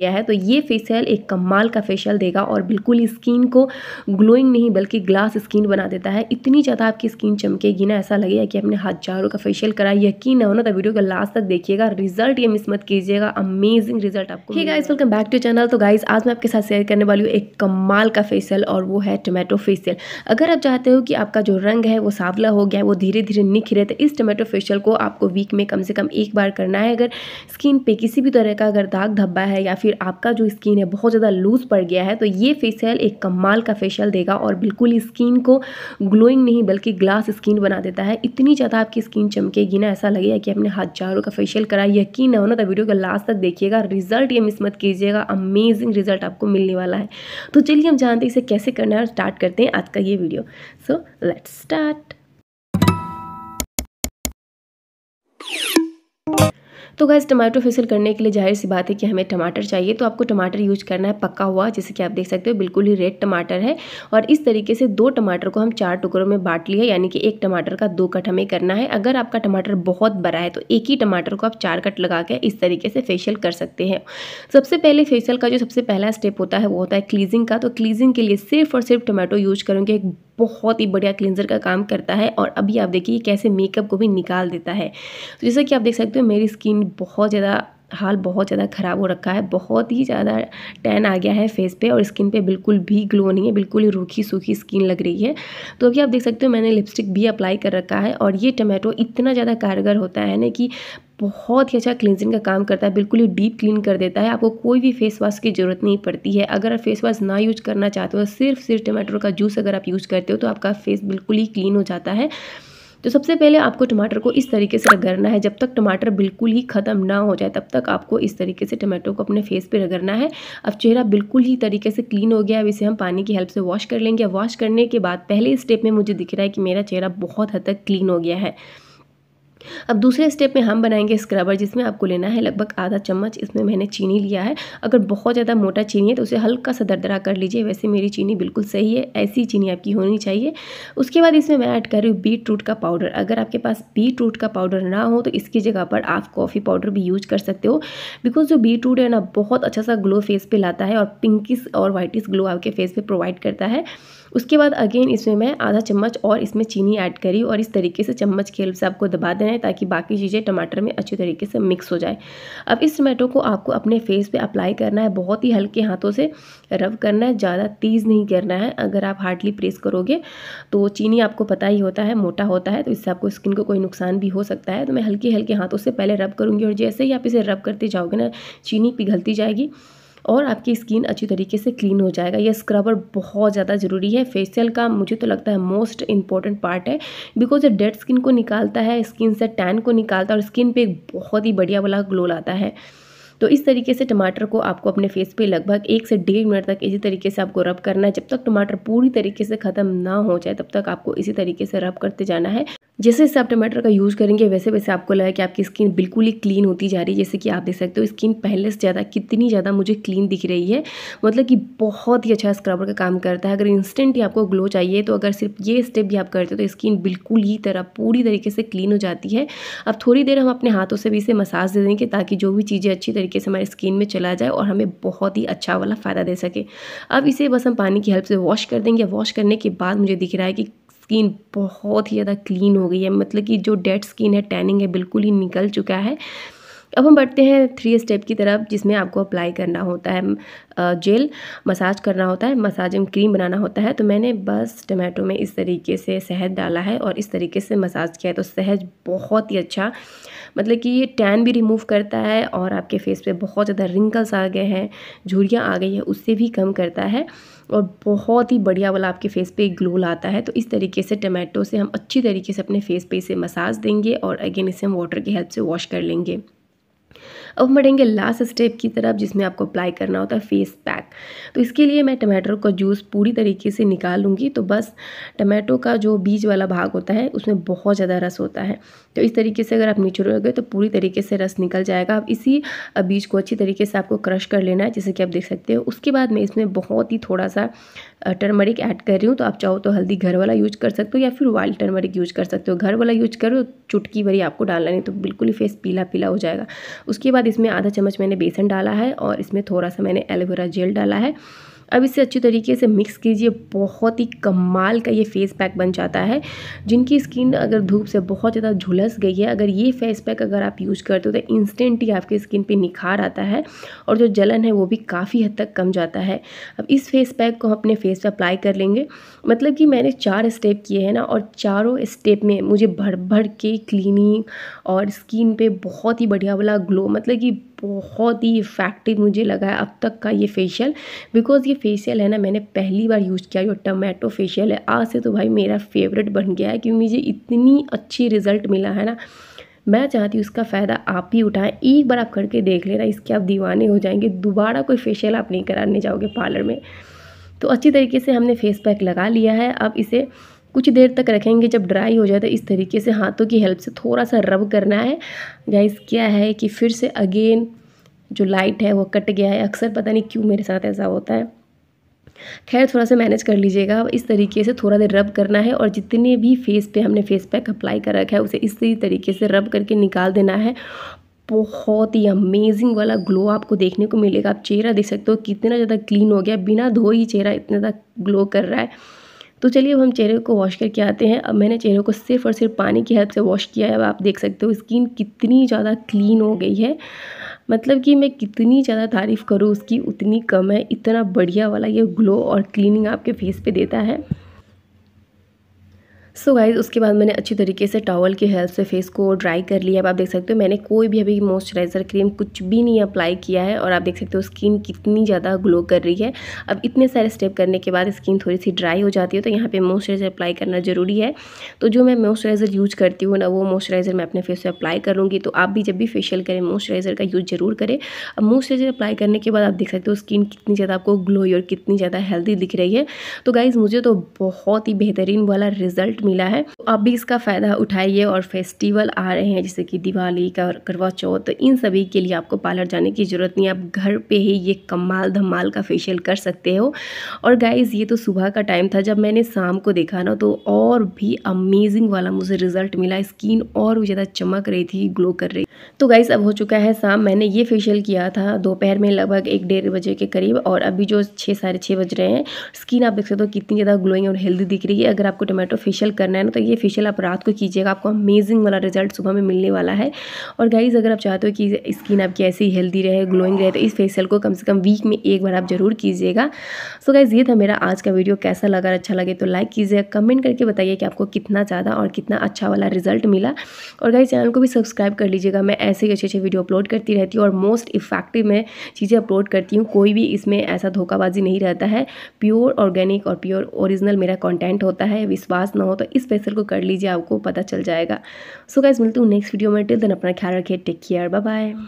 गया है तो ये फेशियल एक कमाल का फेशियल देगा और बिल्कुल स्किन को ग्लोइंग नहीं बल्कि ग्लास स्किन बना देता है इतनी ज़्यादा आपकी स्किन चमकेगी ना ऐसा लगेगा कि आपने हजारों का फेशियल करा यकीन ना होना तो वीडियो का लास्ट तक देखिएगा रिजल्ट ये मिस मत कीजिएगा अमेजिंग रिजल्ट आपको ठीक है वेलकम बैक टू चैनल तो गाइज आज मैं आपके साथ शेयर करने वाली हूँ एक कमाल का फेशियल और वो है टोमेटो फेशियल अगर आप चाहते हो कि आपका जो रंग है वो सावला हो गया है वो धीरे धीरे निखरे तो इस टोमेटो फेशियल को आपको वीक में कम से कम एक बार करना है अगर स्किन पे किसी भी तरह का अगर दाग धब्बा है या फिर आपका जो स्किन है बहुत ज़्यादा लूज़ पड़ गया है तो ये फेशियल एक कमाल का फेशियल देगा और बिल्कुल स्किन को ग्लोइंग नहीं बल्कि ग्लास स्किन बना देता है इतनी ज़्यादा आपकी स्किन चमकेगी ना ऐसा लगेगा कि आपने हजारों का फेशियल करा यकीन ना होना तो वीडियो का लास्ट तक देखिएगा रिजल्ट ये मिस मत कीजिएगा अमेजिंग रिजल्ट आपको मिलने वाला है तो चलिए हम जानते हैं इसे कैसे करना है और स्टार्ट करते हैं आज का ये वीडियो सो लेट्स स्टार्ट तो गैस टमाटो फिसल करने के लिए जाहिर सी बात है कि हमें टमाटर चाहिए तो आपको टमाटर यूज करना है पक्का हुआ जैसे कि आप देख सकते हो बिल्कुल ही रेड टमाटर है और इस तरीके से दो टमाटर को हम चार टुकड़ों में बांट लिया यानी कि एक टमाटर का दो कट हमें करना है अगर आपका टमाटर बहुत बड़ा है तो एक ही टमाटर को आप चार कट लगा के इस तरीके से फेशियल कर सकते हैं सबसे पहले फेशियल का जो सबसे पहला स्टेप होता है वो होता है क्लीजिंग का तो क्लीजिंग के लिए सिर्फ और सिर्फ टमाटो यूज करूँगी एक बहुत ही बढ़िया क्लिनजर का काम करता है और अभी आप देखिए कैसे मेकअप को भी निकाल देता है तो जैसा कि आप देख सकते हो मेरी स्किन बहुत ज़्यादा हाल बहुत ज़्यादा ख़राब हो रखा है बहुत ही ज़्यादा टैन आ गया है फेस पे और स्किन पे बिल्कुल भी ग्लो नहीं है बिल्कुल ही रूखी सूखी स्किन लग रही है तो अभी आप देख सकते हो मैंने लिपस्टिक भी अप्लाई कर रखा है और ये टमाटो इतना ज़्यादा कारगर होता है ना कि बहुत ही अच्छा क्लिनजिंग का काम करता है बिल्कुल ही डीप क्लीन कर देता है आपको कोई भी फेस वॉश की ज़रूरत नहीं पड़ती है अगर आप फेस वॉश ना यूज करना चाहते हो सिर्फ सिर्फ टमाटर का जूस अगर आप यूज़ करते हो तो आपका फेस बिल्कुल ही क्लीन हो जाता है तो सबसे पहले आपको टमाटर को इस तरीके से रगड़ना है जब तक टमाटर बिल्कुल ही ख़त्म ना हो जाए तब तक आपको इस तरीके से टमाटो को अपने फेस पे रगड़ना है अब चेहरा बिल्कुल ही तरीके से क्लीन हो गया अब इसे हम पानी की हेल्प से वॉश कर लेंगे वॉश करने के बाद पहले स्टेप में मुझे दिख रहा है कि मेरा चेहरा बहुत हद तक क्लीन हो गया है अब दूसरे स्टेप में हम बनाएंगे स्क्रबर जिसमें आपको लेना है लगभग आधा चम्मच इसमें मैंने चीनी लिया है अगर बहुत ज़्यादा मोटा चीनी है तो उसे हल्का सा दरदरा कर लीजिए वैसे मेरी चीनी बिल्कुल सही है ऐसी चीनी आपकी होनी चाहिए उसके बाद इसमें मैं ऐड कर रही हूँ बीट रूट का पाउडर अगर आपके पास बीट रूट का पाउडर ना हो तो इसकी जगह पर आप कॉफ़ी पाउडर भी यूज कर सकते हो बिकॉज जो बीट रूट है ना बहुत अच्छा सा ग्लो फेस पर लाता है और पिंकिस और वाइटिस ग्लो आपके फेस पर प्रोवाइड करता है उसके बाद अगेन इसमें मैं आधा चम्मच और इसमें चीनी ऐड करी और इस तरीके से चम्मच के हेल्प से आपको दबा देना है ताकि बाकी चीज़ें टमाटर में अच्छी तरीके से मिक्स हो जाए अब इस टमाटो को आपको अपने फेस पे अप्लाई करना है बहुत ही हल्के हाथों से रब करना है ज़्यादा तेज़ नहीं करना है अगर आप हार्डली प्रेस करोगे तो चीनी आपको पता ही होता है मोटा होता है तो इससे आपको स्किन को कोई नुकसान भी हो सकता है तो मैं हल्के हल्के हाथों से पहले रब करूँगी और जैसे ही आप इसे रब करते जाओगे ना चीनी पिघलती जाएगी और आपकी स्किन अच्छी तरीके से क्लीन हो जाएगा यह स्क्रबर बहुत ज़्यादा ज़रूरी है फेशियल का मुझे तो लगता है मोस्ट इंपॉर्टेंट पार्ट है बिकॉज ये डेड स्किन को निकालता है स्किन से टैन को निकालता है और स्किन पर एक बहुत ही बढ़िया वाला ग्लो लाता है तो इस तरीके से टमाटर को आपको अपने फेस पे लगभग एक से डेढ़ मिनट तक इसी तरीके से आपको रब करना है जब तक टमाटर पूरी तरीके से ख़त्म ना हो जाए तब तक आपको इसी तरीके से रब करते जाना है जैसे जैसे आप टमाटर का यूज़ करेंगे वैसे वैसे आपको लगा कि आपकी स्किन बिल्कुल ही क्लीन होती जा रही है जैसे कि आप देख सकते हो स्किन पहले से ज़्यादा कितनी ज़्यादा मुझे क्लीन दिख रही है मतलब कि बहुत ही अच्छा स्क्रबर का काम करता है अगर इंस्टेंट ही आपको ग्लो चाहिए तो अगर सिर्फ ये स्टेप भी आप करते हो तो स्किन बिल्कुल ही तरह पूरी तरीके से क्लीन हो जाती है अब थोड़ी देर हम अपने हाथों से भी इसे मसाज दे देंगे ताकि जो भी चीज़ें अच्छी तरीके से हमारी स्किन में चला जाए और हमें बहुत ही अच्छा वाला फ़ायदा दे सके अब इसे बस हम पानी की हेल्प से वॉश कर देंगे वॉश करने के बाद मुझे दिख रहा है कि स्किन बहुत ही ज़्यादा क्लीन हो गई है मतलब कि जो डेड स्किन है टैनिंग है बिल्कुल ही निकल चुका है अब हम बढ़ते हैं थ्री स्टेप की तरफ जिसमें आपको अप्लाई करना होता है जेल मसाज करना होता है मसाजिंग क्रीम बनाना होता है तो मैंने बस टमाटो में इस तरीके से शहद डाला है और इस तरीके से मसाज किया है तो शहद बहुत ही अच्छा मतलब कि ये टैन भी रिमूव करता है और आपके फेस पे बहुत ज़्यादा रिंकल्स आ गए हैं झुरियाँ आ गई है उससे भी कम करता है और बहुत ही बढ़िया वाला आपके फेस पे ग्लो लाता है तो इस तरीके से टमाटो से हम अच्छी तरीके से अपने फेस पे इसे मसाज देंगे और अगेन इसे हम वाटर की हेल्प से वॉश कर लेंगे अब हम बढ़ेंगे लास्ट स्टेप की तरफ जिसमें आपको अप्लाई करना होता है फेस पैक तो इसके लिए मैं टमाटर का जूस पूरी तरीके से निकाल लूँगी तो बस टमाटो का जो बीज वाला भाग होता है उसमें बहुत ज़्यादा रस होता है तो इस तरीके से अगर आप नीचे गए तो पूरी तरीके से रस निकल जाएगा अब इसी बीज को अच्छी तरीके से आपको क्रश कर लेना है जैसे कि आप देख सकते हो उसके बाद मैं इसमें बहुत ही थोड़ा सा टर्मरिक ऐड कर रही हूँ तो आप चाहो तो हल्दी घर वाला यूज कर सकते हो या फिर वाइल्ड टर्मरिक यूज कर सकते हो घर वाला यूज करो चुटकी भरी आपको डालना नहीं तो बिल्कुल ही फेस पीला पीला हो जाएगा उसके बाद इसमें आधा चम्मच मैंने बेसन डाला है और इसमें थोड़ा सा मैंने एलोवेरा जेल डाला है अब इसे अच्छी तरीके से मिक्स कीजिए बहुत ही कमाल का ये फेस पैक बन जाता है जिनकी स्किन अगर धूप से बहुत ज़्यादा झुलस गई है अगर ये फेस पैक अगर आप यूज करते हो तो इंस्टेंटली आपकी स्किन पर निखार आता है और जो जलन है वो भी काफ़ी हद तक कम जाता है अब इस फेस पैक को हम अपने फेस पर अप्लाई कर लेंगे मतलब कि मैंने चार स्टेप किए हैं ना और चारों स्टेप में मुझे भर भर के क्लीनिंग और स्किन पे बहुत ही बढ़िया वाला ग्लो मतलब कि बहुत ही इफेक्टिव मुझे लगा है अब तक का ये फेशियल बिकॉज़ ये फेशियल है ना मैंने पहली बार यूज़ किया जो टमेटो फेशियल है आज से तो भाई मेरा फेवरेट बन गया है क्योंकि मुझे इतनी अच्छी रिज़ल्ट मिला है ना मैं चाहती हूँ उसका फ़ायदा आप ही उठाएं एक बार आप करके देख लेना इसके आप दीवाने हो जाएंगे दोबारा कोई फेशियल आप नहीं कराने जाओगे पार्लर में तो अच्छी तरीके से हमने फेस पैक लगा लिया है अब इसे कुछ देर तक रखेंगे जब ड्राई हो जाए तो इस तरीके से हाथों की हेल्प से थोड़ा सा रब करना है गाइस क्या है कि फिर से अगेन जो लाइट है वो कट गया है अक्सर पता नहीं क्यों मेरे साथ ऐसा होता है खैर थोड़ा सा मैनेज कर लीजिएगा इस तरीके से थोड़ा देर रब करना है और जितने भी फेस पे हमने फेस पैक अप्लाई कर रखा है उसे इसी तरीके से रब करके निकाल देना है बहुत ही अमेजिंग वाला ग्लो आपको देखने को मिलेगा आप चेहरा देख सकते हो कितना ज़्यादा क्लीन हो गया बिना ही चेहरा इतना ज़्यादा ग्लो कर रहा है तो चलिए अब हम चेहरे को वॉश करके आते हैं अब मैंने चेहरे को सिर्फ और सिर्फ पानी की हेल्प से वॉश किया है अब आप देख सकते हो स्किन कितनी ज़्यादा क्लीन हो गई है मतलब कि मैं कितनी ज़्यादा तारीफ़ करूँ उसकी उतनी कम है इतना बढ़िया वाला ये ग्लो और क्लीनिंग आपके फेस पे देता है सो so गाइज उसके बाद मैंने अच्छी तरीके से टॉवल की हेल्प से फेस को ड्राई कर लिया अब आप देख सकते हो मैंने कोई भी अभी मॉइस्चराइज़र क्रीम कुछ भी नहीं अप्लाई किया है और आप देख सकते हो स्किन कितनी ज़्यादा ग्लो कर रही है अब इतने सारे स्टेप करने के बाद स्किन थोड़ी सी ड्राई हो जाती है तो यहाँ पर मॉइस्चराइज़र अप्लाई करना ज़रूरी है तो जो मैं मॉइस्चराइज़र यूज़ करती हूँ ना वो मॉइस्चराइज़र मैं अपने फेस पर अप्लाई करूँगी तो आप भी जब भी फेशियल करें मॉइस्चराइज़र का यूज़ ज़रूर करें अब मॉइस्चराइज़र अप्लाई करने के बाद आप देख सकते हो स्किन कितनी ज़्यादा आपको ग्लोई और कितनी ज़्यादा हेल्दी दिख रही है तो गाइज़ मुझे तो बहुत ही बेहतरीन वाला रिजल्ट मिला है तो आप भी इसका फ़ायदा उठाइए और फेस्टिवल आ रहे हैं जैसे कि दिवाली का करवा चौथ तो इन सभी के लिए आपको पार्लर जाने की ज़रूरत नहीं आप घर पे ही ये कमाल धमाल का फेशियल कर सकते हो और गाइज ये तो सुबह का टाइम था जब मैंने शाम को देखा ना तो और भी अमेजिंग वाला मुझे रिजल्ट मिला स्किन और भी ज़्यादा चमक रही थी ग्लो कर रही तो गाइज अब हो चुका है शाम मैंने ये फेशियल किया था दोपहर में लगभग एक डेढ़ बजे के करीब और अभी जो छः साढ़े छः बज रहे हैं स्किन आप देख सकते हो तो कितनी ज़्यादा ग्लोइंग और हेल्दी दिख रही है अगर आपको टोमेटो फेशियल करना है ना तो ये फेशियल आप रात को कीजिएगा आपको अमेजिंग वाला रिजल्ट सुबह में मिलने वाला है और गाइज अगर आप चाहते हो कि स्किन आपकी ऐसी हेल्दी रहे ग्लोइंग रहे तो इस फेशियल को कम से कम वीक में एक बार आप जरूर कीजिएगा सो गाइज ये था मेरा आज का वीडियो कैसा लगा अच्छा लगे तो लाइक कीजिएगा कमेंट करके बताइए कि आपको कितना ज़्यादा और कितना अच्छा वाला रिजल्ट मिला और गाइज चैनल को भी सब्सक्राइब कर लीजिएगा मैं ऐसे ही अच्छे अच्छे वीडियो अपलोड करती रहती हूँ और मोस्ट इफेक्टिव मैं चीज़ें अपलोड करती हूँ कोई भी इसमें ऐसा धोखाबाजी नहीं रहता है प्योर ऑर्गेनिक और प्योर ओरिजिनल मेरा कंटेंट होता है विश्वास ना हो तो होगा इस फेशियल को कर लीजिए आपको पता चल जाएगा सो so गाइज मिलते हूँ नेक्स्ट वीडियो में टिल दिन अपना ख्याल रखिए टेक केयर बाय